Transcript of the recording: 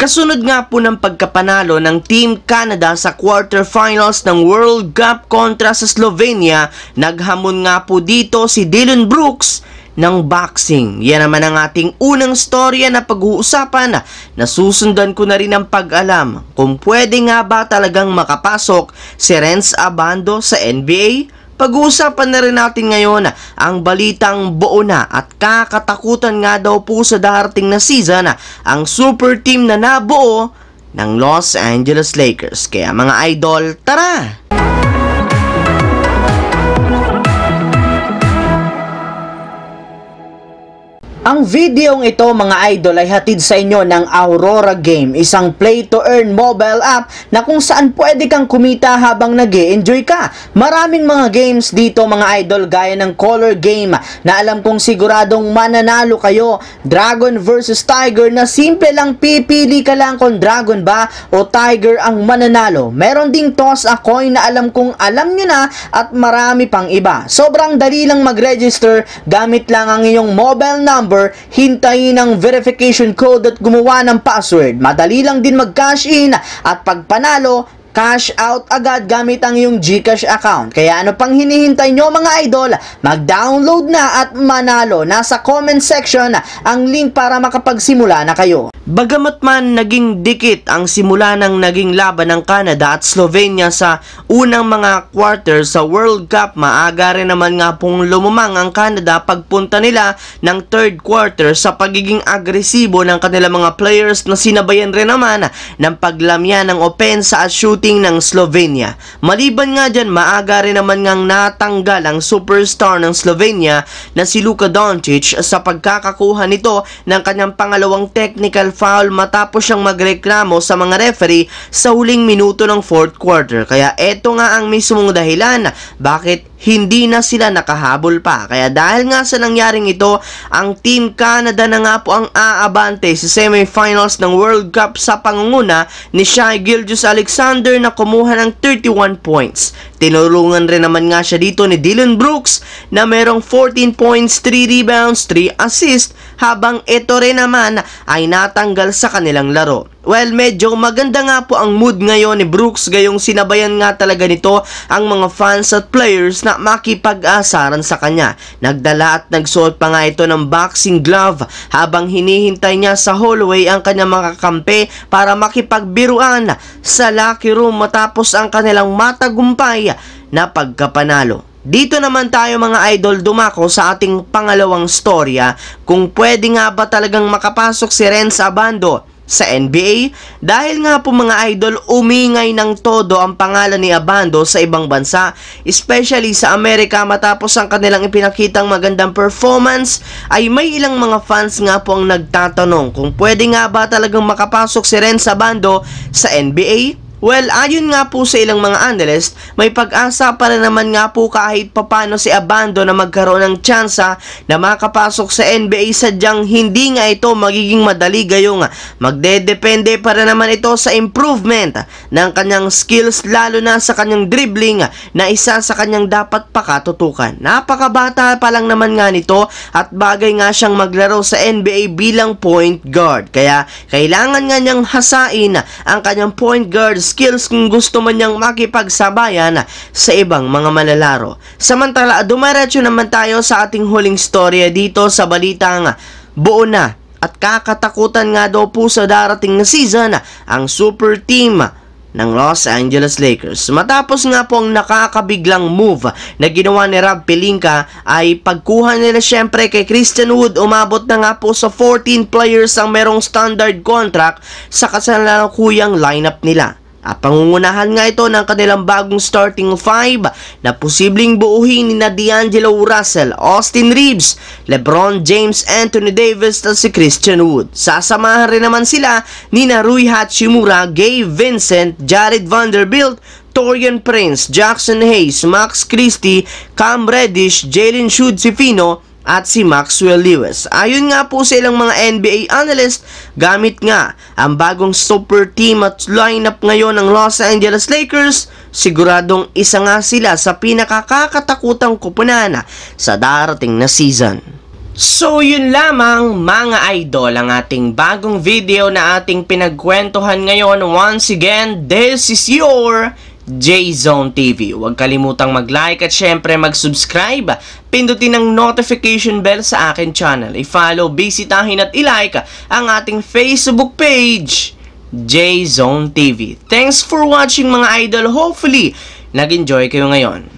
Kasunod nga po ng pagkapanalo ng Team Canada sa quarterfinals ng World Cup kontra sa Slovenia, naghamon nga po dito si Dylan Brooks ng boxing. Yan naman ang ating unang storya na pag-uusapan na susundan ko na rin ang pag-alam kung pwede nga ba talagang makapasok si Renz Abando sa NBA pag-uusapan na rin natin ngayon ang balitang buo na at kakatakutan nga daw po sa darating na season ang super team na nabuo ng Los Angeles Lakers. Kaya mga idol, tara! Ang videong ito mga idol ay hatid sa inyo ng Aurora Game, isang play-to-earn mobile app na kung saan pwede kang kumita habang nag enjoy ka. Maraming mga games dito mga idol gaya ng color game na alam kong siguradong mananalo kayo, Dragon versus Tiger na simple lang pipili ka lang kung Dragon ba o Tiger ang mananalo. Meron ding toss a coin na alam kong alam nyo na at marami pang iba. Sobrang dali lang mag-register gamit lang ang iyong mobile number number, hintayin ang verification code at gumawa ng password. Madali lang din mag-cash in at pagpanalo, Cash out agad gamit ang iyong GCash account. Kaya ano pang hinihintay nyo mga idol? Mag-download na at manalo. Nasa comment section ang link para makapagsimula na kayo. Bagamat man naging dikit ang simula ng naging laban ng Canada at Slovenia sa unang mga quarter sa World Cup, maaga rin naman nga pong lumumang ang Canada pagpunta nila ng third quarter sa pagiging agresibo ng kanilang mga players na sinabayan rin naman ng paglamya ng opensa at shooting shooting ng Slovenia. Maliban nga dyan, maaga rin naman ngang natanggal ang superstar ng Slovenia na si Luka Doncic sa pagkakakuha nito ng kanyang pangalawang technical foul matapos siyang magreklamo sa mga referee sa huling minuto ng fourth quarter. Kaya eto nga ang mismong dahilan bakit hindi na sila nakahabol pa. Kaya dahil nga sa nangyaring ito, ang Team Canada na nga po ang aabante sa semifinals ng World Cup sa pangunguna ni Shai Gilgeous-Alexander na kumuha ng 31 points. Tinulungan rin naman nga siya dito ni Dylan Brooks na merong 14 points, 3 rebounds, 3 assists habang ito rin naman ay natanggal sa kanilang laro. Well, medyo maganda nga po ang mood ngayon ni Brooks gayong sinabayan nga talaga nito ang mga fans at players na makipag-asaran sa kanya. Nagdala at nagsuot pa nga ito ng boxing glove habang hinihintay niya sa hallway ang kanyang mga kampe para makipagbiruan sa locker room matapos ang kanilang matagumpay na pagkapanalo. Dito naman tayo mga idol dumako sa ating pangalawang storya kung pwede nga ba talagang makapasok si Renz Abando sa NBA dahil nga po mga idol umingay ng todo ang pangalan ni Abando sa ibang bansa especially sa Amerika matapos ang kanilang ipinakitang magandang performance ay may ilang mga fans nga po ang nagtatanong kung pwede nga ba talagang makapasok si Renz Abando sa NBA Well, ayon nga po sa ilang mga analyst, may pag-asa para naman nga po kahit papano si Abando na magkaroon ng tsansa na makapasok sa NBA sadyang hindi nga ito magiging madali gayong magdedepende para naman ito sa improvement ng kanyang skills lalo na sa kanyang dribbling na isa sa kanyang dapat pakatutukan. Napakabata pa lang naman nga nito at bagay nga siyang maglaro sa NBA bilang point guard. Kaya kailangan nga niyang hasain ang kanyang point guard skills kung gusto man niyang makipagsabayan sa ibang mga manlalaro. Samantala, dumaretso naman tayo sa ating huling storya dito sa balitang buo na at kakatakutan nga daw po sa darating na season ang super team ng Los Angeles Lakers. Matapos nga po ang nakakabiglang move na ginawa ni Rob Pelinka ay pagkuha nila syempre kay Christian Wood umabot na nga po sa 14 players ang merong standard contract sa kasalukuyang lineup nila. At pangungunahan nga ito ng kanilang bagong starting five na posibleng buuhin ni na D'Angelo Russell, Austin Reeves, Lebron James, Anthony Davis at si Christian Wood. Sasamahan rin naman sila ni Rui Hachimura, Gabe Vincent, Jared Vanderbilt, Torian Prince, Jackson Hayes, Max Christie, Cam Reddish, Jalen Shudsifino, at si Maxwell Lewis. Ayon nga po sa ilang mga NBA analyst, gamit nga ang bagong super team at lineup ngayon ng Los Angeles Lakers, siguradong isa nga sila sa pinakakakatakutang kupunan sa darating na season. So yun lamang mga idol ang ating bagong video na ating pinagkwentuhan ngayon. Once again, this is your J-Zone TV. Huwag kalimutang mag-like at syempre mag-subscribe. Pindutin ang notification bell sa akin channel. I-follow, bisitahin at i-like ang ating Facebook page, J-Zone TV. Thanks for watching mga idol. Hopefully, nag-enjoy kayo ngayon.